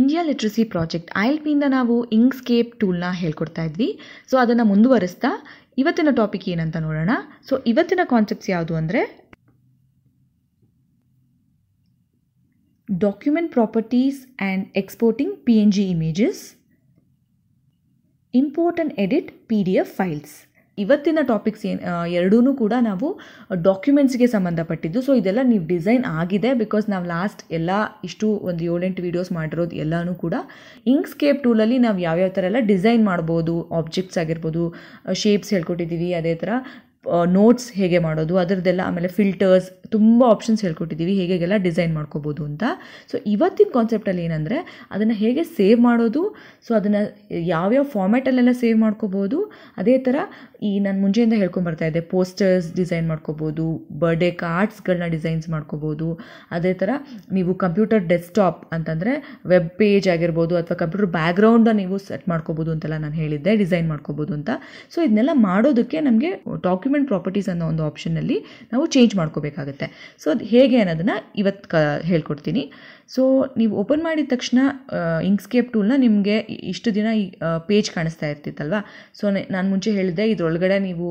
India literacy project I L ಪಿಯಿಂದ ನಾವು Inkscape ಟೂಲ್ನ ಹೇಳ್ಕೊಡ್ತಾ ಇದ್ವಿ ಸೊ ಅದನ್ನು ಮುಂದುವರಿಸ್ತಾ ಇವತ್ತಿನ ಟಾಪಿಕ್ ಏನಂತ ನೋಡೋಣ ಸೊ ಇವತ್ತಿನ ಕಾನ್ಸೆಪ್ಟ್ಸ್ ಯಾವುದು ಅಂದರೆ document properties and exporting P N G images import and edit P D F files ಇವತ್ತಿನ ಟಾಪಿಕ್ಸ್ ಏನು ಎರಡೂ ಕೂಡ ನಾವು ಡಾಕ್ಯುಮೆಂಟ್ಸ್ಗೆ ಸಂಬಂಧಪಟ್ಟಿದ್ದು ಸೊ ಇದೆಲ್ಲ ನೀವು ಡಿಸೈನ್ ಆಗಿದೆ ಬಿಕಾಸ್ ನಾವು ಲಾಸ್ಟ್ ಎಲ್ಲ ಇಷ್ಟು ಒಂದು ಏಳೆಂಟು ವೀಡಿಯೋಸ್ ಮಾಡಿರೋದು ಎಲ್ಲನೂ ಕೂಡ ಇಂಕ್ಸ್ಕೇಪ್ ಟೂಲಲ್ಲಿ ನಾವು ಯಾವ್ಯಾವ ಥರ ಎಲ್ಲ ಡಿಸೈನ್ ಮಾಡ್ಬೋದು ಆಬ್ಜೆಕ್ಟ್ಸ್ ಆಗಿರ್ಬೋದು ಶೇಪ್ಸ್ ಹೇಳ್ಕೊಟ್ಟಿದ್ದೀವಿ ಅದೇ ಥರ ನೋಟ್ಸ್ ಹೇಗೆ ಮಾಡೋದು ಅದರದ್ದೆಲ್ಲ ಆಮೇಲೆ ಫಿಲ್ಟರ್ಸ್ ತುಂಬ ಆಪ್ಷನ್ಸ್ ಹೇಳ್ಕೊಟ್ಟಿದ್ದೀವಿ ಹೇಗೆಲ್ಲ ಡಿಸೈನ್ ಮಾಡ್ಕೋಬೋದು ಅಂತ ಸೊ ಇವತ್ತಿನ ಕಾನ್ಸೆಪ್ಟಲ್ಲಿ ಏನಂದರೆ ಅದನ್ನು ಹೇಗೆ ಸೇವ್ ಮಾಡೋದು ಸೊ ಅದನ್ನು ಯಾವ್ಯಾವ ಫಾರ್ಮ್ಯಾಟಲ್ಲೆಲ್ಲ ಸೇವ್ ಮಾಡ್ಕೋಬೋದು ಅದೇ ಥರ ಈ ನಾನು ಮುಂಚೆಯಿಂದ ಹೇಳ್ಕೊಂಬರ್ತಾ ಇದ್ದೆ ಪೋಸ್ಟರ್ಸ್ ಡಿಸೈನ್ ಮಾಡ್ಕೋಬೋದು ಬರ್ಡೇ ಕಾರ್ಡ್ಸ್ಗಳನ್ನ ಡಿಸೈನ್ಸ್ ಮಾಡ್ಕೋಬೋದು ಅದೇ ಥರ ನೀವು ಕಂಪ್ಯೂಟರ್ ಡೆಸ್ಕ್ಟಾಪ್ ಅಂತಂದರೆ ವೆಬ್ ಪೇಜ್ ಆಗಿರ್ಬೋದು ಅಥವಾ ಕಂಪ್ಯೂಟರ್ ಬ್ಯಾಕ್ಗ್ರೌಂಡ ನೀವು ಸೆಟ್ ಮಾಡ್ಕೋಬೋದು ಅಂತೆಲ್ಲ ನಾನು ಹೇಳಿದ್ದೆ ಡಿಸೈನ್ ಮಾಡ್ಕೋಬೋದು ಅಂತ ಸೊ ಇದನ್ನೆಲ್ಲ ಮಾಡೋದಕ್ಕೆ ನಮಗೆ ಡಾಕ್ಯುಮೆಂಟ್ ಪ್ರಾಪರ್ಟೀಸ್ ಅನ್ನೋ ಒಂದು ಆಪ್ಷನ್ನಲ್ಲಿ ನಾವು ಚೇಂಜ್ ಮಾಡ್ಕೋಬೇಕಾಗುತ್ತೆ ಸೊ ಅದು ಹೇಗೆ ಅನ್ನೋದನ್ನು ಇವತ್ತು ಕ ಹೇಳ್ಕೊಡ್ತೀನಿ ಸೊ ನೀವು ಓಪನ್ ಮಾಡಿದ ತಕ್ಷಣ ಇಂಕ್ಸ್ಕೇಪ್ ಟೂಲ್ನ ನಿಮಗೆ ಇಷ್ಟು ದಿನ ಈ ಪೇಜ್ ಕಾಣಿಸ್ತಾ ಇರ್ತಿತ್ತಲ್ವ ಸೊ ನಾನು ಮುಂಚೆ ಹೇಳಿದೆ ಇದರೊಳಗಡೆ ನೀವು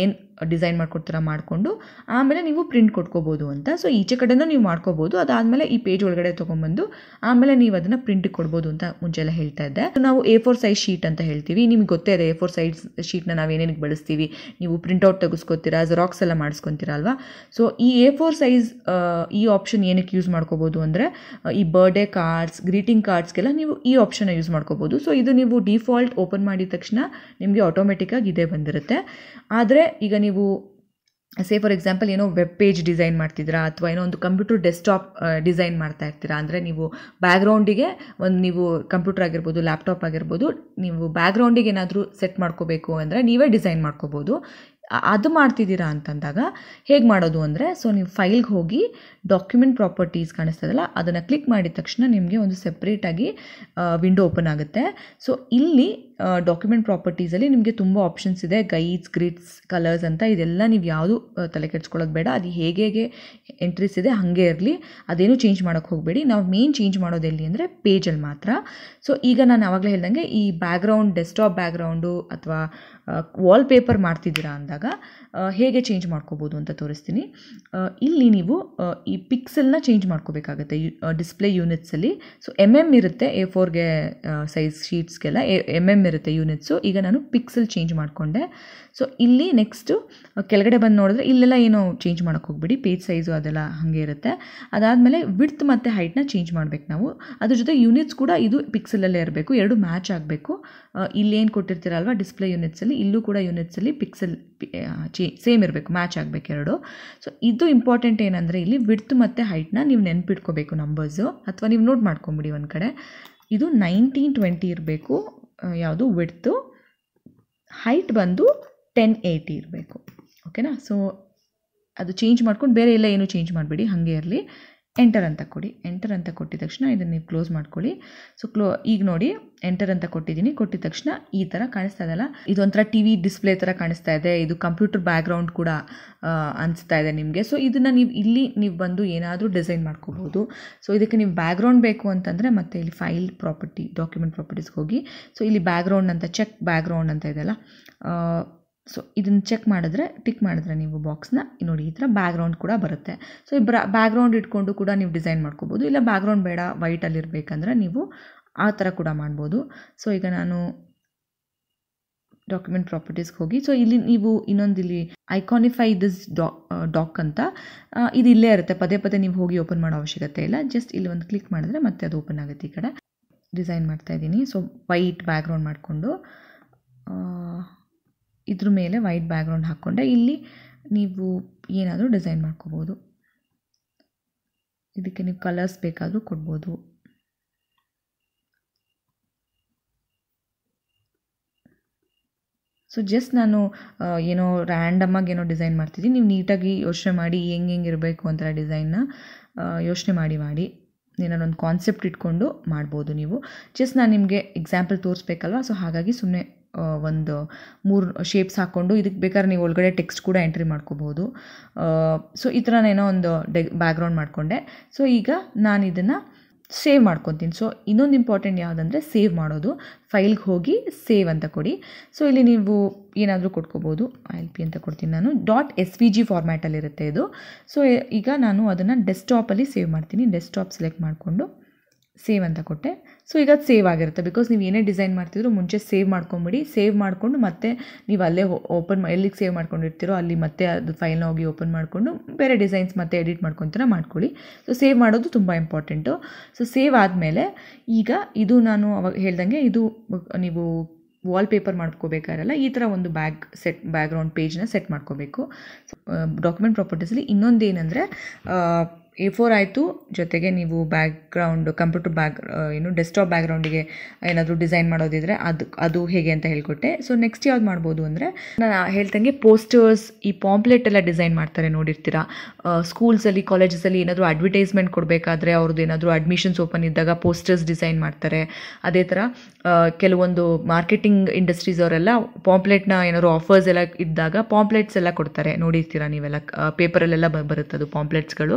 ಏನು ಡಿಸೈನ್ ಮಾಡ್ಕೊಡ್ತೀರ ಮಾಡಿಕೊಂಡು ಆಮೇಲೆ ನೀವು ಪ್ರಿಂಟ್ ಕೊಟ್ಕೋಬೋದು ಅಂತ ಸೊ ಈಚೆ ಕಡೆಯೂ ನೀವು ಮಾಡ್ಕೋಬೋದು ಅದಾದಮೇಲೆ ಈ ಪೇಜ್ ಒಳಗಡೆ ತೊಗೊಂಬಂದು ಆಮೇಲೆ ನೀವು ಅದನ್ನು ಪ್ರಿಂಟಿಗೆ ಕೊಡ್ಬೋದು ಅಂತ ಮುಂಚೆ ಎಲ್ಲ ಹೇಳ್ತಾ ಇದ್ದೆ ನಾವು ಎ ಫೋರ್ ಸೈಜ್ ಶೀಟ್ ಅಂತ ಹೇಳ್ತೀವಿ ನಿಮ್ಗೆ ಗೊತ್ತೇ ಇದೆ ಎ ಫೋರ್ ಸೈಜ್ ಶೀಟ್ನ ನಾವು ಏನೇನಿಗೆ ಬಳಸ್ತೀವಿ ನೀವು ಪ್ರಿಂಟೌಟ್ ತೆಗೆಸ್ಕೊತೀರಾ ಜೆರಾಕ್ಸ್ ಎಲ್ಲ ಮಾಡಿಸ್ಕೊತೀರ ಅಲ್ವಾ ಸೊ ಈ ಎ ಫೋರ್ ಸೈಜ್ ಈ ಆಪ್ಷನ್ ಏನಕ್ಕೆ ಯೂಸ್ ಮಾಡ್ಕೋಬೋದು ಅಂದರೆ ಈ ಬರ್ಡೇ ಕಾರ್ಡ್ಸ್ ಗ್ರೀಟಿಂಗ್ ಕಾರ್ಡ್ಸ್ಗೆಲ್ಲ ನೀವು ಈ ಆಪ್ಷನ್ನ ಯೂಸ್ ಮಾಡ್ಕೋಬೋದು ಸೊ ಇದು ನೀವು ಡಿಫಾಲ್ಟ್ ಓಪನ್ ಮಾಡಿದ ತಕ್ಷಣ ನಿಮಗೆ ಆಟೋಮೆಟಿಕ್ಕಾಗಿ ಇದೇ ಬಂದಿರುತ್ತೆ ಆದರೆ ಈಗ ನೀವು ಸೇ ಫಾರ್ ಎಕ್ಸಾಂಪಲ್ ಏನೋ ವೆಬ್ ಪೇಜ್ ಡಿಸೈನ್ ಮಾಡ್ತಿದ್ದೀರಾ ಅಥವಾ ಏನೋ ಒಂದು ಕಂಪ್ಯೂಟರ್ ಡೆಸ್ಕ್ಟಾಪ್ ಡಿಸೈನ್ ಮಾಡ್ತಾ ಇರ್ತೀರಾ ಅಂದರೆ ನೀವು ಬ್ಯಾಕ್ಗ್ರೌಂಡಿಗೆ ಒಂದು ನೀವು ಕಂಪ್ಯೂಟರ್ ಆಗಿರ್ಬೋದು ಲ್ಯಾಪ್ಟಾಪ್ ಆಗಿರ್ಬೋದು ನೀವು ಬ್ಯಾಕ್ಗ್ರೌಂಡಿಗೆ ಏನಾದರೂ ಸೆಟ್ ಮಾಡ್ಕೋಬೇಕು ಅಂದರೆ ನೀವೇ ಡಿಸೈನ್ ಮಾಡ್ಕೋಬೋದು ಅದು ಮಾಡ್ತಿದ್ದೀರಾ ಅಂತಂದಾಗ ಹೇಗೆ ಮಾಡೋದು ಅಂದರೆ ಸೊ ನೀವು ಫೈಲ್ಗೆ ಹೋಗಿ ಡಾಕ್ಯುಮೆಂಟ್ ಪ್ರಾಪರ್ಟೀಸ್ ಕಾಣಿಸ್ತದಲ್ಲ ಅದನ್ನು ಕ್ಲಿಕ್ ಮಾಡಿದ ತಕ್ಷಣ ನಿಮಗೆ ಒಂದು ಸೆಪ್ರೇಟಾಗಿ ವಿಂಡೋ ಓಪನ್ ಆಗುತ್ತೆ ಸೊ ಇಲ್ಲಿ ಡಾಕ್ಯುಮೆಂಟ್ ಪ್ರಾಪರ್ಟೀಸಲ್ಲಿ ನಿಮಗೆ ತುಂಬ ಆಪ್ಷನ್ಸ್ ಇದೆ ಗೈಡ್ಸ್ ಗ್ರಿಡ್ಸ್ ಕಲರ್ಸ್ ಅಂತ ಇದೆಲ್ಲ ನೀವು ಯಾವುದು ತಲೆ ಕೆಡ್ಸ್ಕೊಳ್ಳೋದು ಬೇಡ ಅದು ಹೇಗೆ ಹೇಗೆ ಎಂಟ್ರೀಸ್ ಇದೆ ಹಾಗೆ ಇರಲಿ ಅದೇನು ಚೇಂಜ್ ಮಾಡೋಕ್ಕೆ ಹೋಗಬೇಡಿ ನಾವು ಮೇನ್ ಚೇಂಜ್ ಮಾಡೋದು ಎಲ್ಲಿ ಅಂದರೆ ಪೇಜಲ್ಲಿ ಮಾತ್ರ ಸೊ ಈಗ ನಾನು ಆವಾಗಲೇ ಹೇಳ್ದಂಗೆ ಈ ಬ್ಯಾಗ್ರೌಂಡ್ ಡೆಸ್ಕ್ಟಾಪ್ ಬ್ಯಾಗ್ರೌಂಡು ಅಥವಾ ವಾಲ್ಪೇಪರ್ ಮಾಡ್ತಿದ್ದೀರಾ ಅಂದಾಗ ಮಾಡಿದಾಗ ಹೇಗೆ ಚೇಂಜ್ ಮಾಡ್ಕೋಬೋದು ಅಂತ ತೋರಿಸ್ತೀನಿ ಇಲ್ಲಿ ನೀವು ಈ ಪಿಕ್ಸೆಲ್ನ ಚೇಂಜ್ ಮಾಡ್ಕೋಬೇಕಾಗುತ್ತೆ ಡಿಸ್ಪ್ಲೇ ಯೂನಿಟ್ಸಲ್ಲಿ ಸೊ ಎಮ್ ಎಮ್ ಇರುತ್ತೆ ಎ ಫೋರ್ಗೆ ಸೈಜ್ ಶೀಟ್ಸ್ಗೆಲ್ಲ ಎಮ್ ಎಮ್ ಇರುತ್ತೆ ಯೂನಿಟ್ಸು ಈಗ ನಾನು ಪಿಕ್ಸೆಲ್ ಚೇಂಜ್ ಮಾಡಿಕೊಂಡೆ ಸೊ ಇಲ್ಲಿ ನೆಕ್ಸ್ಟು ಕೆಳಗಡೆ ಬಂದು ನೋಡಿದ್ರೆ ಇಲ್ಲೆಲ್ಲ ಏನೋ ಚೇಂಜ್ ಮಾಡೋಕೆ ಹೋಗ್ಬಿಡಿ ಪೇಜ್ ಸೈಜು ಅದೆಲ್ಲ ಹಾಗೆ ಇರುತ್ತೆ ಅದಾದಮೇಲೆ ವಿಡ್ತ್ ಮತ್ತು ಹೈಟ್ನ ಚೇಂಜ್ ಮಾಡಬೇಕು ನಾವು ಅದ್ರ ಜೊತೆ ಯೂನಿಟ್ಸ್ ಕೂಡ ಇದು ಪಿಕ್ಸೆಲಲ್ಲೇ ಇರಬೇಕು ಎರಡು ಮ್ಯಾಚ್ ಆಗಬೇಕು ಇಲ್ಲೇನು ಕೊಟ್ಟಿರ್ತೀರಲ್ವ ಡಿಸ್ಪ್ಲೇ ಯೂನಿಟ್ಸಲ್ಲಿ ಇಲ್ಲೂ ಕೂಡ ಯೂನಿಟ್ಸಲ್ಲಿ ಪಿಕ್ಸೆಲ್ ಚಿ ಸೇಮ್ ಇರಬೇಕು ಮ್ಯಾಚ್ ಆಗಬೇಕು ಎರಡು ಸೊ ಇದು ಇಂಪಾರ್ಟೆಂಟ್ ಏನಂದರೆ ಇಲ್ಲಿ ವಿಡ್ತ್ ಮತ್ತು ಹೈಟ್ನ ನೀವು ನೆನ್ಪಿಟ್ಕೋಬೇಕು ನಂಬರ್ಸು ಅಥವಾ ನೀವು ನೋಟ್ ಮಾಡ್ಕೊಂಬಿಡಿ ಒಂದು ಕಡೆ ಇದು ನೈನ್ಟೀನ್ ಟ್ವೆಂಟಿ ಇರಬೇಕು ಯಾವುದು ವಿಡ್ತು ಹೈಟ್ ಬಂದು ಟೆನ್ ಏಯ್ಟಿ ಇರಬೇಕು ಓಕೆನಾ ಸೊ ಅದು ಚೇಂಜ್ ಮಾಡ್ಕೊಂಡು ಬೇರೆ ಎಲ್ಲ ಏನು ಚೇಂಜ್ ಮಾಡಿಬಿಡಿ ಹಾಗೆ ಇರಲಿ ಎಂಟರ್ ಅಂತ ಕೊಡಿ ಎಂಟರ್ ಅಂತ ಕೊಟ್ಟಿದ ತಕ್ಷಣ ಇದನ್ನು ನೀವು ಕ್ಲೋಸ್ ಮಾಡ್ಕೊಳ್ಳಿ ಸೊ ಕ್ಲೋ ಈಗ ನೋಡಿ ಎಂಟರ್ ಅಂತ ಕೊಟ್ಟಿದ್ದೀನಿ ಕೊಟ್ಟಿದ ತಕ್ಷಣ ಈ ಥರ ಕಾಣಿಸ್ತಾ ಇದೆಲ್ಲ ಇದೊಂಥರ ಟಿ ವಿ ಡಿಸ್ಪ್ಲೇ ಥರ ಕಾಣಿಸ್ತಾ ಇದೆ ಇದು ಕಂಪ್ಯೂಟರ್ ಬ್ಯಾಕ್ಗ್ರೌಂಡ್ ಕೂಡ ಅನಿಸ್ತಾ ಇದೆ ನಿಮಗೆ ಸೊ ಇದನ್ನು ನೀವು ಇಲ್ಲಿ ನೀವು ಬಂದು ಏನಾದರೂ ಡಿಸೈನ್ ಮಾಡ್ಕೋಬೋದು ಸೊ ಇದಕ್ಕೆ ನೀವು ಬ್ಯಾಕ್ಗ್ರೌಂಡ್ ಬೇಕು ಅಂತಂದರೆ ಮತ್ತೆ ಇಲ್ಲಿ ಫೈಲ್ ಪ್ರಾಪರ್ಟಿ ಡಾಕ್ಯುಮೆಂಟ್ ಪ್ರಾಪರ್ಟೀಸ್ಗೆ ಹೋಗಿ ಸೊ ಇಲ್ಲಿ ಬ್ಯಾಕ್ಗ್ರೌಂಡ್ ಅಂತ ಚೆಕ್ ಬ್ಯಾಕ್ಗ್ರೌಂಡ್ ಅಂತ ಇದೆಯಲ್ಲ ಸೊ ಇದನ್ನು ಚೆಕ್ ಮಾಡಿದ್ರೆ ಟಿಕ್ ಮಾಡಿದ್ರೆ ನೀವು ಬಾಕ್ಸ್ನ ನೋಡಿ ಈ ಥರ ಬ್ಯಾಗ್ರೌಂಡ್ ಕೂಡ ಬರುತ್ತೆ ಸೊ ಈ ಬ್ಯಾಗ್ರೌಂಡ್ ಇಟ್ಕೊಂಡು ಕೂಡ ನೀವು ಡಿಸೈನ್ ಮಾಡ್ಕೋಬೋದು ಇಲ್ಲ ಬ್ಯಾಗ್ರೌಂಡ್ ಬೇಡ ವೈಟಲ್ಲಿ ಇರಬೇಕಂದ್ರೆ ನೀವು ಆ ಥರ ಕೂಡ ಮಾಡ್ಬೋದು ಸೊ ಈಗ ನಾನು ಡಾಕ್ಯುಮೆಂಟ್ ಪ್ರಾಪರ್ಟೀಸ್ಗೆ ಹೋಗಿ ಸೊ ಇಲ್ಲಿ ನೀವು ಇನ್ನೊಂದು ಇಲ್ಲಿ ಐಕಾನಿಫೈ ದಿಸ್ ಡಾಕ್ ಅಂತ ಇದು ಇಲ್ಲೇ ಇರುತ್ತೆ ಪದೇ ಪದೇ ನೀವು ಹೋಗಿ ಓಪನ್ ಮಾಡೋ ಅವಶ್ಯಕತೆ ಇಲ್ಲ ಜಸ್ಟ್ ಇಲ್ಲಿ ಒಂದು ಕ್ಲಿಕ್ ಮಾಡಿದ್ರೆ ಮತ್ತೆ ಅದು ಓಪನ್ ಆಗುತ್ತೆ ಈ ಕಡೆ ಡಿಸೈನ್ ಮಾಡ್ತಾ ಇದ್ದೀನಿ ಸೊ ವೈಟ್ ಬ್ಯಾಗ್ರೌಂಡ್ ಮಾಡಿಕೊಂಡು ಇದ್ರ ಮೇಲೆ ವೈಟ್ ಬ್ಯಾಕ್ಗ್ರೌಂಡ್ ಹಾಕ್ಕೊಂಡೆ ಇಲ್ಲಿ ನೀವು ಏನಾದರೂ ಡಿಸೈನ್ ಮಾಡ್ಕೋಬೋದು ಇದಕ್ಕೆ ನೀವು ಕಲರ್ಸ್ ಬೇಕಾದರೂ ಕೊಡ್ಬೋದು ಸೊ ಜಸ್ಟ್ ನಾನು ಏನೋ ಆಗಿ ಏನೋ ಡಿಸೈನ್ ಮಾಡ್ತಿದ್ದೀನಿ ನೀವು ನೀಟಾಗಿ ಯೋಚನೆ ಮಾಡಿ ಹೆಂಗೆ ಹೆಂಗೆ ಇರಬೇಕು ಅಂತ ಡಿಸೈನ್ನ ಯೋಚನೆ ಮಾಡಿ ಮಾಡಿ ಏನಾದ್ರು ಒಂದು ಕಾನ್ಸೆಪ್ಟ್ ಇಟ್ಕೊಂಡು ಮಾಡ್ಬೋದು ನೀವು ಜಸ್ಟ್ ನಾನು ನಿಮಗೆ ಎಕ್ಸಾಂಪಲ್ ತೋರಿಸ್ಬೇಕಲ್ವಾ ಸೊ ಹಾಗಾಗಿ ಸುಮ್ಮನೆ ಒಂದು ಮೂರು ಶೇಪ್ಸ್ ಹಾಕ್ಕೊಂಡು ಇದಕ್ಕೆ ಬೇಕಾದ್ರೆ ನೀವು ಒಳಗಡೆ ಟೆಕ್ಸ್ಟ್ ಕೂಡ ಎಂಟ್ರಿ ಮಾಡ್ಕೋಬೋದು ಸೊ ಈ ಥರನೇನೋ ಒಂದು ಡೆ ಬ್ಯಾಗ್ರೌಂಡ್ ಮಾಡಿಕೊಂಡೆ ಸೊ ಈಗ ನಾನು ಇದನ್ನು ಸೇವ್ ಮಾಡ್ಕೊತೀನಿ ಸೊ ಇನ್ನೊಂದು ಇಂಪಾರ್ಟೆಂಟ್ ಯಾವುದಂದರೆ ಸೇವ್ ಮಾಡೋದು ಫೈಲ್ಗೆ ಹೋಗಿ ಸೇವ್ ಅಂತ ಕೊಡಿ ಸೊ ಇಲ್ಲಿ ನೀವು ಏನಾದರೂ ಕೊಟ್ಕೋಬೋದು ಐ ಪಿ ಅಂತ ಕೊಡ್ತೀನಿ ನಾನು ಡಾಟ್ ಎಸ್ ವಿ ಜಿ ಫಾರ್ಮ್ಯಾಟಲ್ಲಿರುತ್ತೆ ಇದು ಸೊ ಈಗ ನಾನು ಅದನ್ನು ಡೆಸ್ಕ್ಟಾಪಲ್ಲಿ ಸೇವ್ ಮಾಡ್ತೀನಿ ಡೆಸ್ಕ್ಟಾಪ್ ಸೆಲೆಕ್ಟ್ ಮಾಡಿಕೊಂಡು ಸೇವ್ ಅಂತ ಕೊಟ್ಟೆ ಸೊ ಈಗ ಅದು ಸೇವ್ ಆಗಿರುತ್ತೆ ಬಿಕಾಸ್ ನೀವು ಏನೇ ಡಿಸೈನ್ ಮಾಡ್ತಿದ್ರು ಮುಂಚೆ ಸೇವ್ ಮಾಡ್ಕೊಂಬಿಡಿ ಸೇವ್ ಮಾಡಿಕೊಂಡು ಮತ್ತೆ ನೀವು ಅಲ್ಲೇ ಓಪನ್ ಎಲ್ಲಿಗೆ ಸೇವ್ ಮಾಡ್ಕೊಂಡಿರ್ತೀರೋ ಅಲ್ಲಿ ಮತ್ತೆ ಅದು ಫೈಲ್ನ ಹೋಗಿ ಓಪನ್ ಮಾಡಿಕೊಂಡು ಬೇರೆ ಡಿಸೈನ್ಸ್ ಮತ್ತೆ ಎಡಿಟ್ ಮಾಡ್ಕೊತೀರ ಮಾಡ್ಕೊಳ್ಳಿ ಸೊ ಸೇವ್ ಮಾಡೋದು ತುಂಬ ಇಂಪಾರ್ಟೆಂಟು ಸೊ ಸೇವ್ ಆದಮೇಲೆ ಈಗ ಇದು ನಾನು ಅವಾಗ ಹೇಳ್ದಂಗೆ ಇದು ನೀವು ವಾಲ್ಪೇಪರ್ ಮಾಡ್ಕೋಬೇಕಾಗಿರಲ್ಲ ಈ ಥರ ಒಂದು ಬ್ಯಾಗ್ ಸೆಟ್ ಬ್ಯಾಗ್ರೌಂಡ್ ಪೇಜ್ನ ಸೆಟ್ ಮಾಡ್ಕೋಬೇಕು ಡಾಕ್ಯುಮೆಂಟ್ ಪ್ರಾಪರ್ಟೀಸಲ್ಲಿ ಇನ್ನೊಂದು ಏನಂದರೆ ಎ ಫೋರ್ ಆಯಿತು ಜೊತೆಗೆ ನೀವು ಬ್ಯಾಕ್ ಗ್ರೌಂಡ್ ಕಂಪ್ಯೂಟರ್ ಬ್ಯಾಕ್ ಏನು ಡೆಸ್ಕ್ಟಾಪ್ ಬ್ಯಾಕ್ಗ್ರೌಂಡಿಗೆ ಏನಾದರೂ ಡಿಸೈನ್ ಮಾಡೋದಿದ್ರೆ ಅದು ಅದು ಹೇಗೆ ಅಂತ ಹೇಳ್ಕೊಟ್ಟೆ ಸೊ ನೆಕ್ಸ್ಟ್ ಯಾವ್ದು ಮಾಡ್ಬೋದು ಅಂದರೆ ನಾನು ಹೇಳ್ತಂಗೆ ಪೋಸ್ಟರ್ಸ್ ಈ ಪಾಂಪ್ಲೆಟ್ ಎಲ್ಲ ಡಿಸೈನ್ ಮಾಡ್ತಾರೆ ನೋಡಿರ್ತೀರಾ ಸ್ಕೂಲ್ಸಲ್ಲಿ ಅಲ್ಲಿ ಏನಾದರೂ ಅಡ್ವರ್ಟೈಸ್ಮೆಂಟ್ ಕೊಡಬೇಕಾದ್ರೆ ಅವ್ರದ್ದು ಏನಾದರೂ ಅಡ್ಮಿಷನ್ಸ್ ಓಪನ್ ಇದ್ದಾಗ ಪೋಸ್ಟರ್ಸ್ ಡಿಸೈನ್ ಮಾಡ್ತಾರೆ ಅದೇ ಥರ ಕೆಲವೊಂದು ಮಾರ್ಕೆಟಿಂಗ್ ಇಂಡಸ್ಟ್ರೀಸ್ ಅವರೆಲ್ಲ ಪಾಂಪ್ಲೆಟ್ನ ಏನಾದ್ರು ಆಫರ್ಸ್ ಎಲ್ಲ ಇದ್ದಾಗ ಪಾಂಪ್ಲೆಟ್ಸ್ ಎಲ್ಲ ಕೊಡ್ತಾರೆ ನೋಡಿರ್ತೀರಾ ನೀವೆಲ್ಲ ಪೇಪರಲ್ಲೆಲ್ಲ ಬರುತ್ತದು ಪಾಂಪ್ಲೆಟ್ಸ್ಗಳು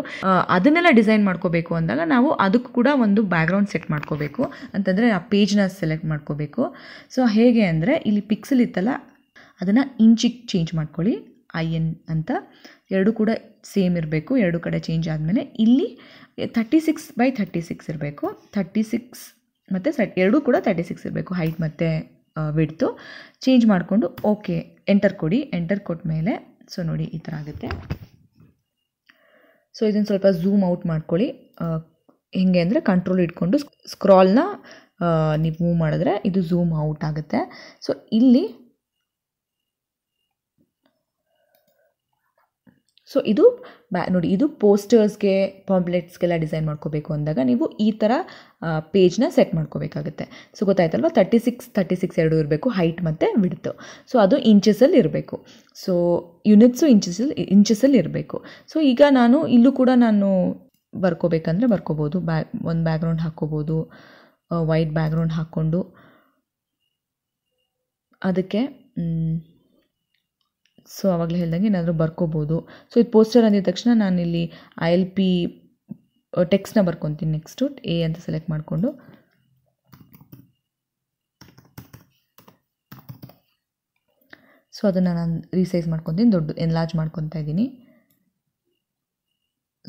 ಅದನ್ನೆಲ್ಲ ಡಿಸೈನ್ ಮಾಡ್ಕೋಬೇಕು ಅಂದಾಗ ನಾವು ಅದಕ್ಕೂ ಕೂಡ ಒಂದು ಬ್ಯಾಕ್ಗ್ರೌಂಡ್ ಸೆಟ್ ಮಾಡ್ಕೋಬೇಕು ಅಂತಂದರೆ ಆ ಪೇಜ್ನ ಸೆಲೆಕ್ಟ್ ಮಾಡ್ಕೋಬೇಕು ಸೊ ಹೇಗೆ ಅಂದರೆ ಇಲ್ಲಿ ಪಿಕ್ಸಲ್ ಇತ್ತಲ್ಲ ಅದನ್ನು ಇಂಚಿಗೆ ಚೇಂಜ್ ಮಾಡ್ಕೊಳ್ಳಿ ಐ ಎನ್ ಅಂತ ಎರಡು ಕೂಡ ಸೇಮ್ ಇರಬೇಕು ಎರಡು ಕಡೆ ಚೇಂಜ್ ಆದಮೇಲೆ ಇಲ್ಲಿ thirty six by thirty six ಇರಬೇಕು ಥರ್ಟಿ ಸಿಕ್ಸ್ ಮತ್ತು ಸಟ್ ಎರಡೂ ಕೂಡ ತರ್ಟಿ ಸಿಕ್ಸ್ ಇರಬೇಕು ಹೈಟ್ ಮತ್ತು ಬಿಡ್ತು ಚೇಂಜ್ ಮಾಡಿಕೊಂಡು ಓಕೆ ಎಂಟರ್ ಕೊಡಿ ಎಂಟರ್ ಕೊಟ್ಟ ಮೇಲೆ ಸೊ ನೋಡಿ ಈ ಥರ ಆಗುತ್ತೆ ಸೊ ಇದನ್ನು ಸ್ವಲ್ಪ ಝೂಮ್ ಔಟ್ ಮಾಡ್ಕೊಳ್ಳಿ ಹೇಗೆ ಅಂದರೆ ಕಂಟ್ರೋಲ್ ಇಟ್ಕೊಂಡು ಸ್ಕ್ರಾಲ್ನ ನೀವು ಮೂವ್ ಮಾಡಿದ್ರೆ ಇದು ಝೂಮ್ ಔಟ್ ಆಗುತ್ತೆ ಸೊ ಇಲ್ಲಿ ಸೊ ಇದು ಬ್ಯಾ ನೋಡಿ ಇದು ಪೋಸ್ಟರ್ಸ್ಗೆ ಪಾಂಪ್ಲೆಟ್ಸ್ಗೆಲ್ಲ ಡಿಸೈನ್ ಮಾಡ್ಕೋಬೇಕು ಅಂದಾಗ ನೀವು ಈ ಥರ ಪೇಜ್ನ ಸೆಟ್ ಮಾಡ್ಕೋಬೇಕಾಗುತ್ತೆ ಸೊ ಗೊತ್ತಾಯ್ತಲ್ವ ತರ್ಟಿ ಸಿಕ್ಸ್ ತರ್ಟಿ ಸಿಕ್ಸ್ ಎರಡು ಇರಬೇಕು ಹೈಟ್ ಮತ್ತು ವಿಡ್ತು ಸೊ ಅದು ಇಂಚಸಲ್ಲಿ ಇರಬೇಕು ಸೊ ಯೂನಿಟ್ಸು ಇಂಚಸಲ್ಲಿ ಇಂಚಸಲ್ಲಿ ಇರಬೇಕು ಸೊ ಈಗ ನಾನು ಇಲ್ಲೂ ಕೂಡ ನಾನು ಬರ್ಕೋಬೇಕಂದ್ರೆ ಬರ್ಕೋಬೋದು ಬ್ಯಾ ಒಂದು ಬ್ಯಾಗ್ರೌಂಡ್ ಹಾಕ್ಕೋಬೋದು ವೈಟ್ ಬ್ಯಾಕ್ಗ್ರೌಂಡ್ ಹಾಕ್ಕೊಂಡು ಅದಕ್ಕೆ ಸೊ ಆವಾಗಲೇ ಹೇಳ್ದಂಗೆ ಏನಾದರೂ ಬರ್ಕೋಬೋದು ಸೊ ಇದು ಪೋಸ್ಟರ್ ಅಂದಿದ ತಕ್ಷಣ ನಾನಿಲ್ಲಿ ಐ ಎಲ್ ಪಿ ಟೆಕ್ಸ್ಟ್ನ ಬರ್ಕೊತೀನಿ ನೆಕ್ಸ್ಟು ಎ ಅಂತ ಸೆಲೆಕ್ಟ್ ಮಾಡಿಕೊಂಡು ಸೊ ಅದನ್ನು ನಾನು ರೀಸೈಸ್ ಮಾಡ್ಕೊತೀನಿ ದೊಡ್ಡ ಎನ್ಲಾರ್ಜ್ ಮಾಡ್ಕೊತಾ ಇದ್ದೀನಿ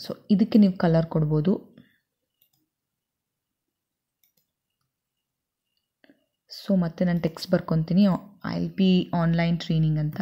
ಸೊ ಇದಕ್ಕೆ ನೀವು ಕಲರ್ ಕೊಡ್ಬೋದು ಸೊ ಮತ್ತೆ ನಾನು ಟೆಕ್ಸ್ಟ್ ಬರ್ಕೊತೀನಿ I L P online training ಅಂತ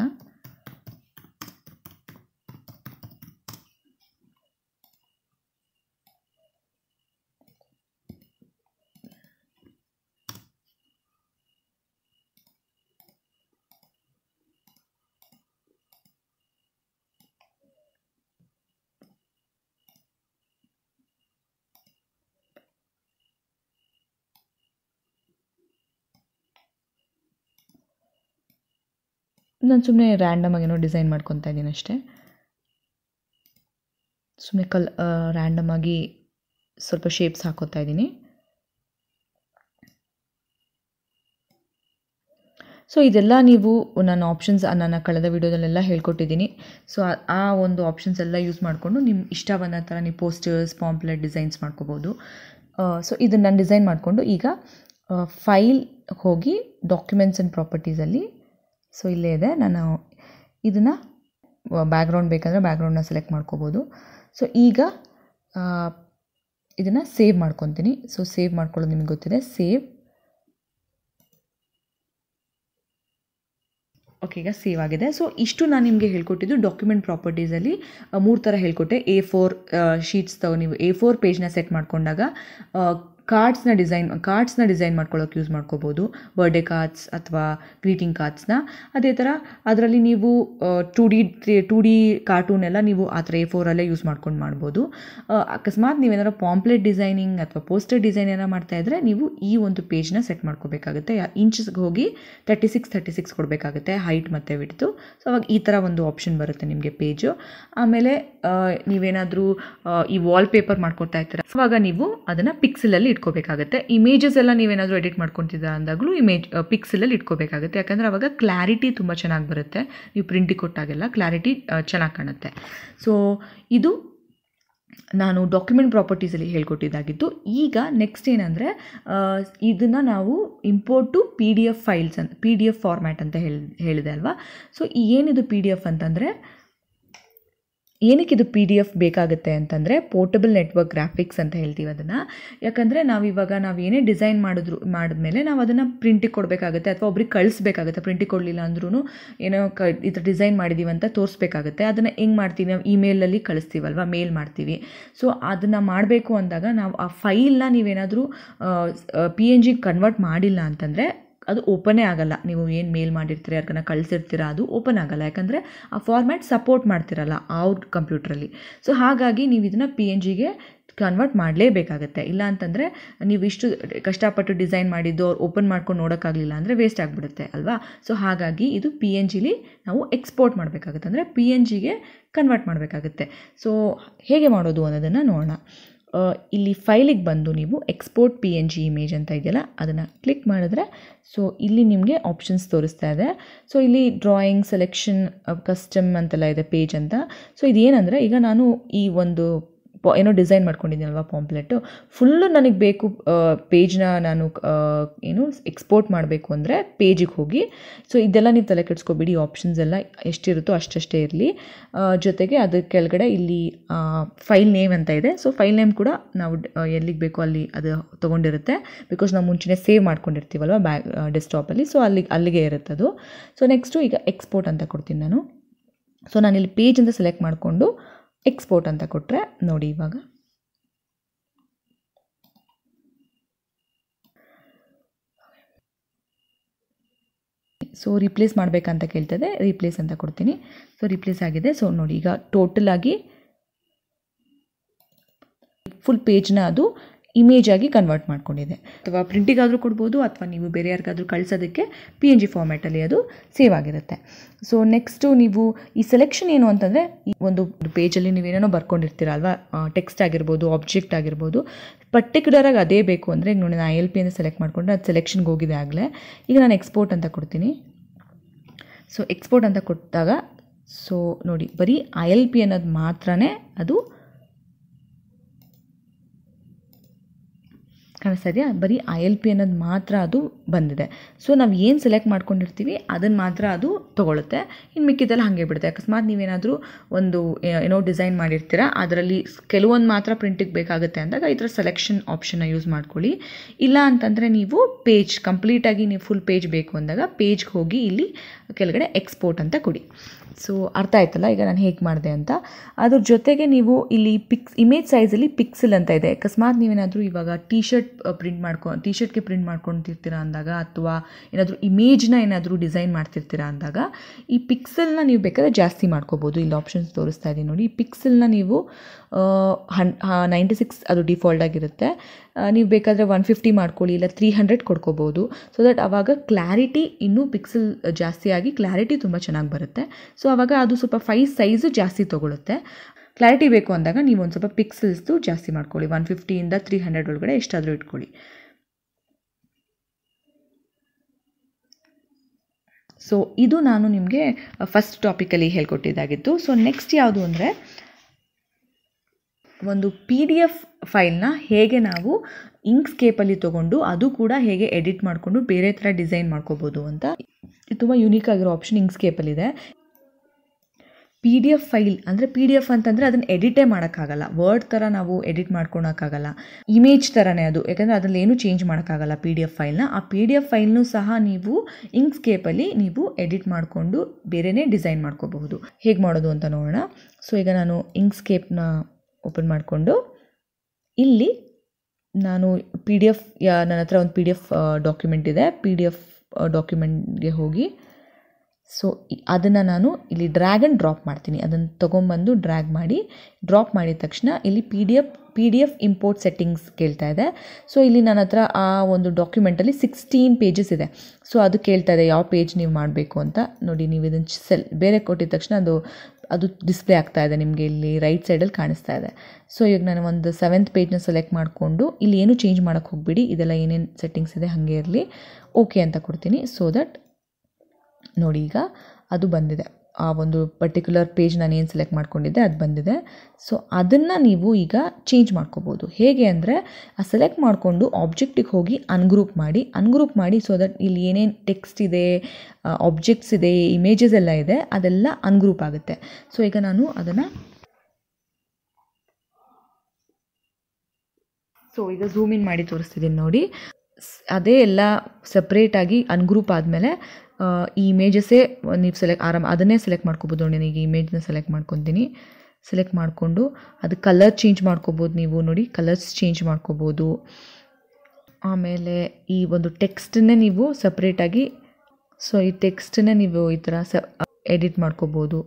ನಾನು ಸುಮ್ಮನೆ ರ್ಯಾಂಡಮ್ ಆಗೇನೋ ಡಿಸೈನ್ ಮಾಡ್ಕೊತಾ ಇದ್ದೀನಿ ಅಷ್ಟೇ ಸುಮ್ಮನೆ ಕಲ್ ರ್ಯಾಂಡಮ್ ಆಗಿ ಸ್ವಲ್ಪ ಶೇಪ್ಸ್ ಹಾಕೋತಾ ಇದ್ದೀನಿ ಸೊ ಇದೆಲ್ಲ ನೀವು ನನ್ನ ಆಪ್ಷನ್ಸ್ ನಾನು ಕಳೆದ ವೀಡಿಯೋದಲ್ಲೆಲ್ಲ ಹೇಳ್ಕೊಟ್ಟಿದ್ದೀನಿ ಸೊ ಆ ಒಂದು ಆಪ್ಷನ್ಸ್ ಎಲ್ಲ ಯೂಸ್ ಮಾಡಿಕೊಂಡು ನಿಮ್ಮ ಇಷ್ಟ ಬಂದ ಥರ ನೀವು ಪೋಸ್ಟರ್ಸ್ ಪಾಂಪ್ಲೆಟ್ ಡಿಸೈನ್ಸ್ ಮಾಡ್ಕೋಬೋದು ಸೊ ಇದನ್ನು ನಾನು ಡಿಸೈನ್ ಮಾಡಿಕೊಂಡು ಈಗ ಫೈಲ್ ಹೋಗಿ ಡಾಕ್ಯುಮೆಂಟ್ಸ್ ಆ್ಯಂಡ್ ಪ್ರಾಪರ್ಟೀಸಲ್ಲಿ ಸೊ ಇಲ್ಲೇ ಇದೆ ನಾನು ಇದನ್ನು ಬ್ಯಾಕ್ಗ್ರೌಂಡ್ ಬೇಕಂದರೆ ಬ್ಯಾಕ್ಗ್ರೌಂಡನ್ನ ಸೆಲೆಕ್ಟ್ ಮಾಡ್ಕೋಬೋದು ಸೊ ಈಗ ಇದನ್ನು ಸೇವ್ ಮಾಡ್ಕೊತೀನಿ ಸೊ ಸೇವ್ ಮಾಡ್ಕೊಳ್ಳೋದು ನಿಮಗೆ ಗೊತ್ತಿದೆ ಸೇವ್ ಓಕೆ ಈಗ ಸೇವ್ ಆಗಿದೆ ಸೊ ಇಷ್ಟು ನಾನು ನಿಮಗೆ ಹೇಳ್ಕೊಟ್ಟಿದ್ದು ಡಾಕ್ಯುಮೆಂಟ್ ಪ್ರಾಪರ್ಟೀಸಲ್ಲಿ ಮೂರು ಥರ ಹೇಳ್ಕೊಟ್ಟೆ ಎ ಫೋರ್ ಶೀಟ್ಸ್ ತಗೋ ನೀವು ಎ ಫೋರ್ ಪೇಜ್ನ ಸೆಟ್ ಮಾಡಿಕೊಂಡಾಗ ಕಾರ್ಡ್ಸ್ನ ಡಿಸೈನ್ ಕಾರ್ಡ್ಸ್ನ ಡಿಸೈನ್ ಮಾಡ್ಕೊಳ್ಳೋಕೆ ಯೂಸ್ ಮಾಡ್ಕೋಬೋದು ಬರ್ಡೇ ಕಾರ್ಡ್ಸ್ ಅಥವಾ ಗ್ರೀಟಿಂಗ್ ಕಾರ್ಡ್ಸ್ನ ಅದೇ ಥರ ಅದರಲ್ಲಿ ನೀವು two D three two D cartoon ಎಲ್ಲ ನೀವು ಆ ಥರ ಎ ಫೋರಲ್ಲೇ ಯೂಸ್ ಮಾಡ್ಕೊಂಡು ಮಾಡ್ಬೋದು ಅಕಸ್ಮಾತ್ ನೀವೇನಾದ್ರೂ ಪಾಂಪ್ಲೆಟ್ ಡಿಸೈನಿಂಗ್ ಅಥವಾ ಪೋಸ್ಟರ್ ಡಿಸೈನ್ ಏನಾರು ಮಾಡ್ತಾ ಇದ್ದರೆ ನೀವು ಈ ಒಂದು ಪೇಜ್ನ ಸೆಟ್ ಮಾಡ್ಕೋಬೇಕಾಗುತ್ತೆ ಇಂಚಸ್ಗೆ ಹೋಗಿ ತರ್ಟಿ ಸಿಕ್ಸ್ ತರ್ಟಿ ಸಿಕ್ಸ್ ಕೊಡಬೇಕಾಗುತ್ತೆ ಹೈಟ್ ಮತ್ತು ವಿಡ್ತು ಸೊ ಅವಾಗ ಈ ಥರ ಒಂದು ಆಪ್ಷನ್ ಬರುತ್ತೆ ನಿಮಗೆ ಪೇಜು ಆಮೇಲೆ ನೀವೇನಾದರೂ ಈ ವಾಲ್ಪೇಪರ್ ಮಾಡ್ಕೊಡ್ತಾ ಇರ್ತೀರ ಅವಾಗ ನೀವು ಅದನ್ನು ಪಿಕ್ಸಲಲ್ಲಿ ಇಟ್ಕೋಬೇಕಾಗುತ್ತೆ ಇಮೇಜಸ್ ಎಲ್ಲ ನೀವೇನಾದರೂ ಎಡಿಟ್ ಮಾಡ್ಕೊತಿದ್ದ ಅಂದಾಗಲೂ ಇಮೇಜ್ ಪಿಕ್ಸಲಲ್ಲಿ ಇಟ್ಕೋಬೇಕಾಗುತ್ತೆ ಯಾಕಂದರೆ ಅವಾಗ ಕ್ಲಾರಿಟಿ ತುಂಬ ಚೆನ್ನಾಗಿ ಬರುತ್ತೆ ನೀವು ಪ್ರಿಂಟಿಗೆ ಕೊಟ್ಟಾಗೆಲ್ಲ ಕ್ಲಾರಿಟಿ ಚೆನ್ನಾಗಿ ಕಾಣುತ್ತೆ ಸೊ ಇದು ನಾನು ಡಾಕ್ಯುಮೆಂಟ್ ಪ್ರಾಪರ್ಟೀಸಲ್ಲಿ ಹೇಳ್ಕೊಟ್ಟಿದ್ದಾಗಿತ್ತು ಈಗ ನೆಕ್ಸ್ಟ್ ಏನಂದರೆ ಇದನ್ನು ನಾವು import to P D F files ಅಂತ ಪಿ ಡಿ ಎಫ್ ಫಾರ್ಮ್ಯಾಟ್ ಅಂತ ಹೇಳಿ ಹೇಳಿದೆ ಅಲ್ವಾ ಸೊ ಏನಿದು ಪಿ ಡಿ ಎಫ್ ಅಂತಂದರೆ ಏನಕ್ಕೆ ಇದು ಪಿ ಡಿ ಎಫ್ ಬೇಕಾಗುತ್ತೆ ಅಂತಂದರೆ ಪೋರ್ಟಬಲ್ ನೆಟ್ವರ್ಕ್ ಗ್ರಾಫಿಕ್ಸ್ ಅಂತ ಹೇಳ್ತೀವಿ ಅದನ್ನು ಯಾಕಂದರೆ ನಾವು ಇವಾಗ ನಾವು ಏನೇ ಡಿಸೈನ್ ಮಾಡಿದ್ರು ಮಾಡಿದ್ಮೇಲೆ ನಾವು ಅದನ್ನು ಪ್ರಿಂಟಿಗೆ ಕೊಡಬೇಕಾಗುತ್ತೆ ಅಥವಾ ಒಬ್ರಿಗೆ ಕಳಿಸ್ಬೇಕಾಗುತ್ತೆ ಪ್ರಿಂಟಿಗೆ ಕೊಡಲಿಲ್ಲ ಅಂದ್ರೂ ಏನೋ ಕ ಈ ಥರ ಡಿಸೈನ್ ಮಾಡಿದ್ದೀವಿ ಅಂತ ತೋರಿಸ್ಬೇಕಾಗುತ್ತೆ ಅದನ್ನು ಹೆಂಗೆ ಮಾಡ್ತೀವಿ ನಾವು ಇಮೇಲಲ್ಲಿ ಕಳಿಸ್ತೀವಲ್ವ ಮೇಲ್ ಮಾಡ್ತೀವಿ ಸೊ ಅದನ್ನು ಮಾಡಬೇಕು ಅಂದಾಗ ನಾವು ಆ ಫೈಲ್ನ ನೀವೇನಾದರೂ ಪಿ ಎನ್ ಜಿಗೆ ಕನ್ವರ್ಟ್ ಮಾಡಿಲ್ಲ ಅಂತಂದರೆ ಅದು ಓಪನೇ ಆಗಲ್ಲ ನೀವು ಏನು ಮೇಲ್ ಮಾಡಿರ್ತೀರ ಯಾರ್ಗನ್ನ ಕಳಿಸಿರ್ತೀರ ಅದು ಓಪನ್ ಆಗಲ್ಲ ಯಾಕಂದರೆ ಆ ಫಾರ್ಮ್ಯಾಟ್ ಸಪೋರ್ಟ್ ಮಾಡ್ತಿರಲ್ಲ ಅವ್ರ ಕಂಪ್ಯೂಟ್ರಲ್ಲಿ ಸೊ ಹಾಗಾಗಿ ನೀವು ಇದನ್ನು ಪಿ ಎನ್ ಜಿಗೆ ಕನ್ವರ್ಟ್ ಮಾಡಲೇಬೇಕಾಗತ್ತೆ ಇಲ್ಲ ಅಂತಂದರೆ ನೀವು ಇಷ್ಟು ಕಷ್ಟಪಟ್ಟು ಡಿಸೈನ್ ಮಾಡಿದ್ದು ಅವ್ರು ಓಪನ್ ಮಾಡ್ಕೊಂಡು ನೋಡೋಕ್ಕಾಗಲಿಲ್ಲ ಅಂದರೆ ವೇಸ್ಟ್ ಆಗಿಬಿಡುತ್ತೆ ಅಲ್ವಾ ಸೊ ಹಾಗಾಗಿ ಇದು ಪಿ ಎನ್ ಜಿಲಿ ನಾವು ಎಕ್ಸ್ಪೋರ್ಟ್ ಮಾಡಬೇಕಾಗುತ್ತೆ ಅಂದರೆ ಪಿ ಎನ್ ಜಿಗೆ ಕನ್ವರ್ಟ್ ಮಾಡಬೇಕಾಗುತ್ತೆ ಸೊ ಹೇಗೆ ಮಾಡೋದು ಅನ್ನೋದನ್ನು ನೋಡೋಣ ಇಲ್ಲಿ ಫೈಲಿಗೆ ಬಂದು ನೀವು export P N G image ಅಂತ ಇದೆಯಲ್ಲ ಅದನ್ನು ಕ್ಲಿಕ್ ಮಾಡಿದ್ರೆ ಸೊ ಇಲ್ಲಿ ನಿಮಗೆ ಆಪ್ಷನ್ಸ್ ತೋರಿಸ್ತಾ ಇದೆ ಸೊ ಇಲ್ಲಿ ಡ್ರಾಯಿಂಗ್ ಸೆಲೆಕ್ಷನ್ ಕಸ್ಟಮ್ ಅಂತೆಲ್ಲ ಇದೆ ಪೇಜ್ ಅಂತ ಸೊ ಇದೇನಂದರೆ ಈಗ ನಾನು ಈ ಒಂದು ಏನೋ ಡಿಸೈನ್ ಮಾಡ್ಕೊಂಡಿದ್ದೀನಲ್ವ ಪಾಂಪ್ಲೆಟ್ಟು ಫುಲ್ಲು ನನಗೆ ಬೇಕು ಪೇಜ್ನ ನಾನು ಏನು ಎಕ್ಸ್ಪೋರ್ಟ್ ಮಾಡಬೇಕು ಅಂದರೆ ಪೇಜಿಗೆ ಹೋಗಿ ಸೊ ಇದೆಲ್ಲ ನೀವು ತಲೆ ಕೆಡ್ಸ್ಕೊಬಿಡಿ ಆಪ್ಷನ್ಸ್ ಎಲ್ಲ ಎಷ್ಟಿರುತ್ತೋ ಅಷ್ಟಷ್ಟೇ ಇರಲಿ ಜೊತೆಗೆ ಅದ್ರ ಕೆಳಗಡೆ ಇಲ್ಲಿ ಫೈಲ್ ನೇಮ್ ಅಂತ ಇದೆ ಸೊ ಫೈಲ್ ನೇಮ್ ಕೂಡ ನಾವು ಎಲ್ಲಿಗೆ ಬೇಕೋ ಅಲ್ಲಿ ಅದು ತೊಗೊಂಡಿರುತ್ತೆ ಬಿಕಾಸ್ ನಾವು ಮುಂಚೆನೇ ಸೇವ್ ಮಾಡ್ಕೊಂಡಿರ್ತೀವಲ್ವ ಬ್ಯಾ ಡೆಸ್ಕ್ಟಾಪಲ್ಲಿ ಸೊ ಅಲ್ಲಿಗೆ ಅಲ್ಲಿಗೆ ಇರುತ್ತೆ ಅದು ಸೊ ನೆಕ್ಸ್ಟು ಈಗ ಎಕ್ಸ್ಪೋರ್ಟ್ ಅಂತ ಕೊಡ್ತೀನಿ ನಾನು ಸೊ ನಾನಿಲ್ಲಿ ಪೇಜ್ ಅಂತ ಸೆಲೆಕ್ಟ್ ಮಾಡಿಕೊಂಡು ಎಕ್ಸ್ಪೋರ್ಟ್ ಅಂತ ಕೊಟ್ಟರೆ ನೋಡಿ ಇವಾಗ ಸೊ ರಿಪ್ಲೇಸ್ ಮಾಡಬೇಕಂತ ಕೇಳ್ತದೆ ರಿಪ್ಲೇಸ್ ಅಂತ ಕೊಡ್ತೀನಿ ಸೊ ರಿಪ್ಲೇಸ್ ಆಗಿದೆ ಸೊ ನೋಡಿ ಈಗ ಟೋಟಲ್ ಆಗಿ ಫುಲ್ ಪೇಜ್ನ ಅದು ಇಮೇಜ್ ಆಗಿ ಕನ್ವರ್ಟ್ ಮಾಡ್ಕೊಂಡಿದೆ ಅಥವಾ ಪ್ರಿಂಟಿಗಾದರೂ ಕೊಡ್ಬೋದು ಅಥವಾ ನೀವು ಬೇರೆ ಯಾರಿಗಾದರೂ ಕಳಿಸೋದಕ್ಕೆ ಪಿ ಎನ್ ಜಿ ಫಾರ್ಮ್ಯಾಟಲ್ಲಿ ಅದು ಸೇವ್ ಆಗಿರುತ್ತೆ ಸೊ ನೆಕ್ಸ್ಟು ನೀವು ಈ ಸೆಲೆಕ್ಷನ್ ಏನು ಅಂತಂದರೆ ಈ ಒಂದು ಪೇಜಲ್ಲಿ ಬರ್ಕೊಂಡಿರ್ತೀರ ಬರ್ಕೊಂಡಿರ್ತೀರಲ್ವಾ ಟೆಕ್ಸ್ಟ್ ಆಗಿರ್ಬೋದು ಆಬ್ಜೆಕ್ಟ್ ಆಗಿರ್ಬೋದು ಪರ್ಟಿಕ್ಯುಲರಾಗಿ ಅದೇ ಬೇಕು ಅಂದರೆ ಈಗ ನೋಡಿ ನಾನು ಎಲ್ ಪಿ ಅಂತ ಸೆಲೆಕ್ಟ್ ಮಾಡಿಕೊಂಡು ಅದು ಸೆಲೆಕ್ಷನ್ಗೆ ಹೋಗಿದೆ ಆಗಲೇ ಈಗ ನಾನು ಎಕ್ಸ್ಪೋರ್ಟ್ ಅಂತ ಕೊಡ್ತೀನಿ ಸೊ ಎಕ್ಸ್ಪೋರ್ಟ್ ಅಂತ ಕೊಟ್ಟಾಗ ಸೊ ನೋಡಿ ಬರೀ ಐ ಎಲ್ ಪಿ ಅನ್ನೋದು ಮಾತ್ರನೇ ಅದು ಕಾಣಿಸ್ತಾ ಬರೀ ಐ ಎಲ್ ಪಿ ಅನ್ನೋದು ಮಾತ್ರ ಅದು ಬಂದಿದೆ ಸೊ ನಾವು ಏನು ಸೆಲೆಕ್ಟ್ ಮಾಡ್ಕೊಂಡಿರ್ತೀವಿ ಅದನ್ನು ಮಾತ್ರ ಅದು ತೊಗೊಳುತ್ತೆ ಇನ್ನು ಮಿಕ್ಕಿದ್ದೆಲ್ಲ ಹಾಗೆ ಬಿಡುತ್ತೆ ಅಕಸ್ಮಾತ್ ನೀವೇನಾದರೂ ಒಂದು ಏನೋ ಡಿಸೈನ್ ಮಾಡಿರ್ತೀರಾ ಅದರಲ್ಲಿ ಕೆಲವೊಂದು ಮಾತ್ರ ಪ್ರಿಂಟಿಗೆ ಬೇಕಾಗುತ್ತೆ ಅಂದಾಗ ಈ ಥರ ಸೆಲೆಕ್ಷನ್ ಆಪ್ಷನ್ನ ಯೂಸ್ ಮಾಡ್ಕೊಳ್ಳಿ ಇಲ್ಲ ಅಂತಂದರೆ ನೀವು ಪೇಜ್ ಕಂಪ್ಲೀಟಾಗಿ ನೀವು ಫುಲ್ ಪೇಜ್ ಬೇಕು ಅಂದಾಗ ಪೇಜ್ಗೆ ಹೋಗಿ ಇಲ್ಲಿ ಕೆಳಗಡೆ ಎಕ್ಸ್ಪೋರ್ಟ್ ಅಂತ ಕೊಡಿ ಸೊ ಅರ್ಥ ಆಯ್ತಲ್ಲ ಈಗ ನಾನು ಹೇಗೆ ಮಾಡಿದೆ ಅಂತ ಅದ್ರ ಜೊತೆಗೆ ನೀವು ಇಲ್ಲಿ ಪಿಕ್ಸ್ ಇಮೇಜ್ ಸೈಜಲ್ಲಿ ಪಿಕ್ಸೆಲ್ ಅಂತ ಇದೆ ಅಕಸ್ಮಾತ್ ನೀವೇನಾದರೂ ಇವಾಗ ಟಿ ಶರ್ಟ್ ಪ್ರಿಂಟ್ ಮಾಡ್ಕೊ ಟಿ ಶರ್ಟ್ಗೆ ಪ್ರಿಂಟ್ ಮಾಡ್ಕೊತಿರ್ತೀರಾ ಅಂದಾಗ ಅಥವಾ ಏನಾದರೂ ಇಮೇಜ್ನ ಏನಾದರೂ ಡಿಸೈನ್ ಮಾಡ್ತಿರ್ತೀರಾ ಅಂದಾಗ ಈ ಪಿಕ್ಸೆಲ್ನ ನೀವು ಬೇಕಾದ್ರೆ ಜಾಸ್ತಿ ಮಾಡ್ಕೋಬೋದು ಇಲ್ಲಿ ಆಪ್ಷನ್ಸ್ ತೋರಿಸ್ತಾ ಇದ್ದೀನಿ ನೋಡಿ ಈ ಪಿಕ್ಸೆಲ್ನ ನೀವು ಹನ್ ನೈಂಟಿ ಸಿಕ್ಸ್ ಅದು ಡಿಫಾಲ್ಟ್ ಆಗಿರುತ್ತೆ ನೀವು ಬೇಕಾದರೆ ಒನ್ ಫಿಫ್ಟಿ ಮಾಡ್ಕೊಳ್ಳಿ ಇಲ್ಲ ತ್ರೀ ಹಂಡ್ರೆಡ್ ಕೊಡ್ಕೋಬೋದು ಸೊ ದಟ್ ಆವಾಗ ಕ್ಲಾರಿಟಿ ಇನ್ನೂ ಪಿಕ್ಸೆಲ್ ಜಾಸ್ತಿ ಆಗಿ ಕ್ಲಾರಿಟಿ ತುಂಬ ಚೆನ್ನಾಗಿ ಬರುತ್ತೆ ಸೊ ಆವಾಗ ಅದು ಸ್ವಲ್ಪ ಫೈವ್ ಸೈಜು ಜಾಸ್ತಿ ತೊಗೊಳುತ್ತೆ ಕ್ಲಾರಿಟಿ ಬೇಕು ಅಂದಾಗ ನೀವು ಒಂದು ಸ್ವಲ್ಪ ಪಿಕ್ಸೆಲ್ಸ್ದು ಜಾಸ್ತಿ ಮಾಡ್ಕೊಳ್ಳಿ ಒನ್ ಫಿಫ್ಟಿಯಿಂದ ತ್ರೀ ಹಂಡ್ರೆಡ್ ಒಳಗಡೆ ಎಷ್ಟಾದರೂ ಇಟ್ಕೊಳ್ಳಿ ಸೊ ಇದು ನಾನು ನಿಮಗೆ ಫಸ್ಟ್ ಟಾಪಿಕಲ್ಲಿ ಹೇಳ್ಕೊಟ್ಟಿದ್ದಾಗಿತ್ತು ಸೊ ನೆಕ್ಸ್ಟ್ ಯಾವುದು ಅಂದರೆ ಒಂದು ಪಿ ಡಿ ಎಫ್ ಫೈಲ್ನ ಹೇಗೆ ನಾವು ಇಂಕ್ಸ್ಕೇಪಲ್ಲಿ ತೊಗೊಂಡು ಅದು ಕೂಡ ಹೇಗೆ ಎಡಿಟ್ ಮಾಡಿಕೊಂಡು ಬೇರೆ ಥರ ಡಿಸೈನ್ ಮಾಡ್ಕೋಬೋದು ಅಂತ ತುಂಬ ಯುನೀಕ್ ಆಗಿರೋ ಆಪ್ಷನ್ ಇಂಕ್ಸ್ಕೇಪಲ್ಲಿದೆ ಪಿ ಡಿ ಎಫ್ ಫೈಲ್ ಅಂದರೆ ಪಿ ಡಿ ಎಫ್ ಅಂತಂದರೆ ಅದನ್ನು ಎಡಿಟೇ ಮಾಡೋಕ್ಕಾಗಲ್ಲ ವರ್ಡ್ ಥರ ನಾವು ಎಡಿಟ್ ಮಾಡ್ಕೊಳೋಕ್ಕಾಗಲ್ಲ ಇಮೇಜ್ ಥರನೇ ಅದು ಯಾಕಂದರೆ ಅದರಲ್ಲಿ ಏನೂ ಚೇಂಜ್ ಮಾಡೋಕ್ಕಾಗಲ್ಲ ಪಿ ಡಿ ಎಫ್ ಫೈಲ್ನ ಆ ಪಿ ಡಿ ಎಫ್ ಫೈಲ್ನೂ ಸಹ ನೀವು ಇಂಕ್ಸ್ಕೇಪಲ್ಲಿ ನೀವು ಎಡಿಟ್ ಮಾಡಿಕೊಂಡು ಬೇರೆಯೇ ಡಿಸೈನ್ ಮಾಡ್ಕೋಬಹುದು ಹೇಗೆ ಮಾಡೋದು ಅಂತ ನೋಡೋಣ ಸೊ ಈಗ ನಾನು ಇಂಕ್ಸ್ಕೇಪ್ನ ಓಪನ್ ಮಾಡಿಕೊಂಡು ಇಲ್ಲಿ ನಾನು ಪಿ ಡಿ ಎಫ್ ನನ್ನ ಹತ್ರ ಒಂದು ಪಿ ಡಿ ಎಫ್ ಡಾಕ್ಯುಮೆಂಟ್ ಇದೆ ಪಿ ಡಿ ಎಫ್ ಡಾಕ್ಯುಮೆಂಟ್ಗೆ ಹೋಗಿ ಸೊ ಅದನ್ನು ನಾನು ಇಲ್ಲಿ ಡ್ರ್ಯಾಗನ್ ಡ್ರಾಪ್ ಮಾಡ್ತೀನಿ ಅದನ್ನು ತೊಗೊಂಬಂದು ಡ್ರ್ಯಾಗ್ ಮಾಡಿ ಡ್ರಾಪ್ ಮಾಡಿದ ತಕ್ಷಣ ಇಲ್ಲಿ P D F P D F import settings ಕೇಳ್ತಾ ಇದೆ ಸೊ ಇಲ್ಲಿ ನನ್ನ ಹತ್ರ ಆ ಒಂದು ಡಾಕ್ಯುಮೆಂಟಲ್ಲಿ ಸಿಕ್ಸ್ಟೀನ್ ಪೇಜಸ್ ಇದೆ ಸೊ ಅದು ಕೇಳ್ತಾ ಇದೆ ಯಾವ ಪೇಜ್ ನೀವು ಮಾಡಬೇಕು ಅಂತ ನೋಡಿ ನೀವು ಇದನ್ನು ಸೆಲ್ ಬೇರೆ ಕೊಟ್ಟಿದ ತಕ್ಷಣ ಅದು ಅದು ಡಿಸ್ಪ್ಲೇ ಆಗ್ತಾ ಇದೆ ನಿಮಗೆ ಇಲ್ಲಿ ರೈಟ್ ಸೈಡಲ್ಲಿ ಕಾಣಿಸ್ತಾ ಇದೆ ಸೊ ಇವಾಗ ನಾನು ಒಂದು ಸೆವೆಂತ್ ಪೇಜ್ನ ಸೆಲೆಕ್ಟ್ ಮಾಡಿಕೊಂಡು ಇಲ್ಲಿ ಏನು ಚೇಂಜ್ ಮಾಡೋಕ್ಕೆ ಹೋಗ್ಬಿಡಿ ಇದೆಲ್ಲ ಏನೇನು ಸೆಟ್ಟಿಂಗ್ಸ್ ಇದೆ ಹಾಗೆ ಇರಲಿ ಓಕೆ ಅಂತ ಕೊಡ್ತೀನಿ ಸೊ ದಟ್ ನೋಡಿ ಈಗ ಅದು ಬಂದಿದೆ ಆ ಒಂದು ಪರ್ಟಿಕ್ಯುಲರ್ ಪೇಜ್ ನಾನು ಏನು ಸೆಲೆಕ್ಟ್ ಮಾಡ್ಕೊಂಡಿದ್ದೆ ಅದು ಬಂದಿದೆ ಸೊ ಅದನ್ನು ನೀವು ಈಗ ಚೇಂಜ್ ಮಾಡ್ಕೋಬೋದು ಹೇಗೆ ಅಂದರೆ ಆ ಸೆಲೆಕ್ಟ್ ಮಾಡಿಕೊಂಡು ಆಬ್ಜೆಕ್ಟಿಗೆ ಹೋಗಿ ಅನ್ಗ್ರೂಪ್ ಮಾಡಿ ಅನ್ಗ್ರೂಪ್ ಮಾಡಿ ಸೊ ದಟ್ ಇಲ್ಲಿ ಏನೇನು ಟೆಕ್ಸ್ಟ್ ಇದೆ ಆಬ್ಜೆಕ್ಟ್ಸ್ ಇದೆ ಇಮೇಜಸ್ ಎಲ್ಲ ಇದೆ ಅದೆಲ್ಲ ಅನ್ಗ್ರೂಪ್ ಆಗುತ್ತೆ ಸೊ ಈಗ ನಾನು ಅದನ್ನು ಸೊ ಈಗ ಝೂಮ್ ಇನ್ ಮಾಡಿ ತೋರಿಸ್ತಿದ್ದೀನಿ ನೋಡಿ ಅದೇ ಎಲ್ಲ ಸಪ್ರೇಟಾಗಿ ಅನ್ಗ್ರೂಪ್ ಆದಮೇಲೆ ಈ ಇಮೇಜಸ್ಸೇ ನೀವು ಸೆಲೆಕ್ಟ್ ಆರಾಮ ಅದನ್ನೇ ಸೆಲೆಕ್ಟ್ ಮಾಡ್ಕೋಬೋದು ನೋಡಿ ನನಗೆ ಇಮೇಜ್ನ ಸೆಲೆಕ್ಟ್ ಮಾಡ್ಕೊತೀನಿ ಸೆಲೆಕ್ಟ್ ಮಾಡಿಕೊಂಡು ಅದು ಕಲರ್ ಚೇಂಜ್ ಮಾಡ್ಕೋಬೋದು ನೀವು ನೋಡಿ ಕಲರ್ಸ್ ಚೇಂಜ್ ಮಾಡ್ಕೋಬೋದು ಆಮೇಲೆ ಈ ಒಂದು ಟೆಕ್ಸ್ಟನ್ನೇ ನೀವು ಸಪ್ರೇಟಾಗಿ ಸೊ ಈ ಟೆಕ್ಸ್ಟನ್ನೇ ನೀವು ಈ ಥರ ಸ ಎಡಿಟ್ ಮಾಡ್ಕೋಬೋದು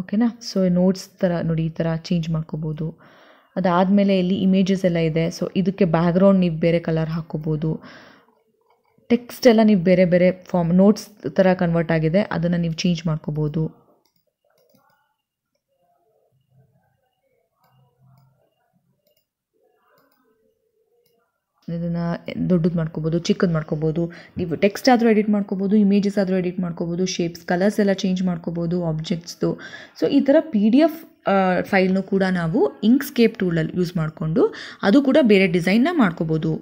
ಓಕೆನಾ ಸೊ ನೋಟ್ಸ್ ಥರ ನೋಡಿ ಈ ಥರ ಚೇಂಜ್ ಮಾಡ್ಕೋಬೋದು ಅದಾದಮೇಲೆ ಇಲ್ಲಿ ಇಮೇಜಸ್ ಎಲ್ಲ ಇದೆ ಸೊ ಇದಕ್ಕೆ ಬ್ಯಾಕ್ಗ್ರೌಂಡ್ ನೀವು ಬೇರೆ ಕಲರ್ ಹಾಕೋಬೋದು ಟೆಕ್ಸ್ಟ್ ಎಲ್ಲ ನೀವು ಬೇರೆ ಬೇರೆ ಫಾರ್ಮ್ ನೋಟ್ಸ್ ಥರ ಕನ್ವರ್ಟ್ ಆಗಿದೆ ಅದನ್ನು ನೀವು ಚೇಂಜ್ ಮಾಡ್ಕೋಬೋದು ಇದನ್ನು ದೊಡ್ಡದು ಮಾಡ್ಕೋಬೋದು ಚಿಕ್ಕದು ಮಾಡ್ಕೋಬೋದು ನೀವು ಟೆಕ್ಸ್ಟ್ ಆದರೂ ಎಡಿಟ್ ಮಾಡ್ಕೋಬೋದು ಇಮೇಜಸ್ ಆದರೂ ಎಡಿಟ್ ಮಾಡ್ಕೋಬೋದು ಶೇಪ್ಸ್ ಕಲರ್ಸ್ ಎಲ್ಲ ಚೇಂಜ್ ಮಾಡ್ಕೋಬೋದು ಆಬ್ಜೆಕ್ಟ್ಸ್ದು ಸೊ ಈ ಥರ ಪಿ ಡಿ ಎಫ್ ಫೈಲ್ನು ಕೂಡ ನಾವು ಇಂಕ್ಸ್ಕೇಪ್ ಟೂಲಲ್ಲಿ ಯೂಸ್ ಮಾಡಿಕೊಂಡು ಅದು ಕೂಡ ಬೇರೆ ಡಿಸೈನ್ನ ಮಾಡ್ಕೋಬೋದು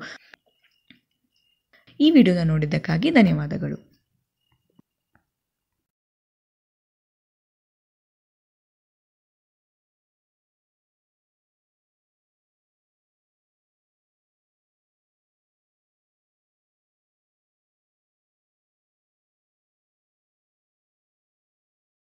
ಈ ವಿಡಿಯೋನ ನೋಡಿದ್ದಕ್ಕಾಗಿ ಧನ್ಯವಾದಗಳು